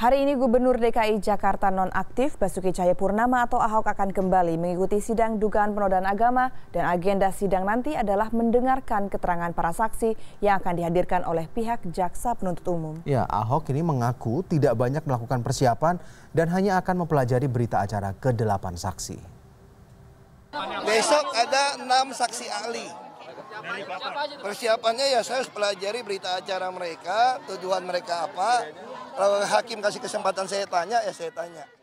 Hari ini Gubernur DKI Jakarta nonaktif Basuki Cahayapurnama atau Ahok akan kembali mengikuti sidang dugaan penodaan agama dan agenda sidang nanti adalah mendengarkan keterangan para saksi yang akan dihadirkan oleh pihak jaksa penuntut umum. Ya, Ahok ini mengaku tidak banyak melakukan persiapan dan hanya akan mempelajari berita acara ke-8 saksi. Besok ada enam saksi ahli. Persiapannya ya saya harus pelajari berita acara mereka, tujuan mereka apa, kalau hakim kasih kesempatan saya tanya, ya saya tanya.